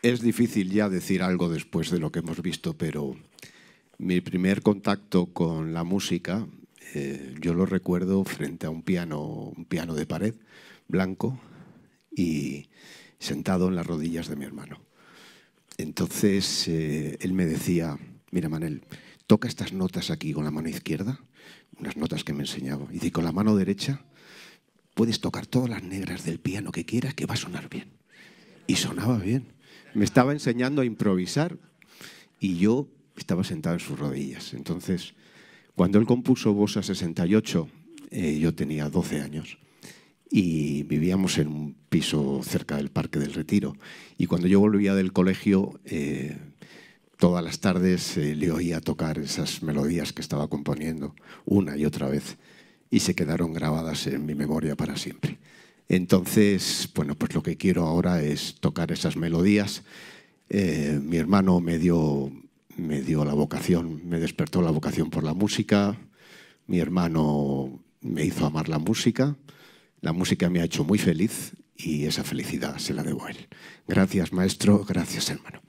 Es difícil ya decir algo después de lo que hemos visto, pero mi primer contacto con la música, eh, yo lo recuerdo frente a un piano, un piano de pared blanco y sentado en las rodillas de mi hermano. Entonces eh, él me decía, mira Manel, toca estas notas aquí con la mano izquierda, unas notas que me enseñaba, y dice, con la mano derecha puedes tocar todas las negras del piano que quieras, que va a sonar bien. Y sonaba bien me estaba enseñando a improvisar y yo estaba sentado en sus rodillas. Entonces, cuando él compuso Bossa 68, eh, yo tenía 12 años y vivíamos en un piso cerca del Parque del Retiro. Y cuando yo volvía del colegio, eh, todas las tardes eh, le oía tocar esas melodías que estaba componiendo una y otra vez y se quedaron grabadas en mi memoria para siempre. Entonces, bueno, pues lo que quiero ahora es tocar esas melodías. Eh, mi hermano me dio, me dio la vocación, me despertó la vocación por la música. Mi hermano me hizo amar la música. La música me ha hecho muy feliz y esa felicidad se la debo a él. Gracias, maestro. Gracias, hermano.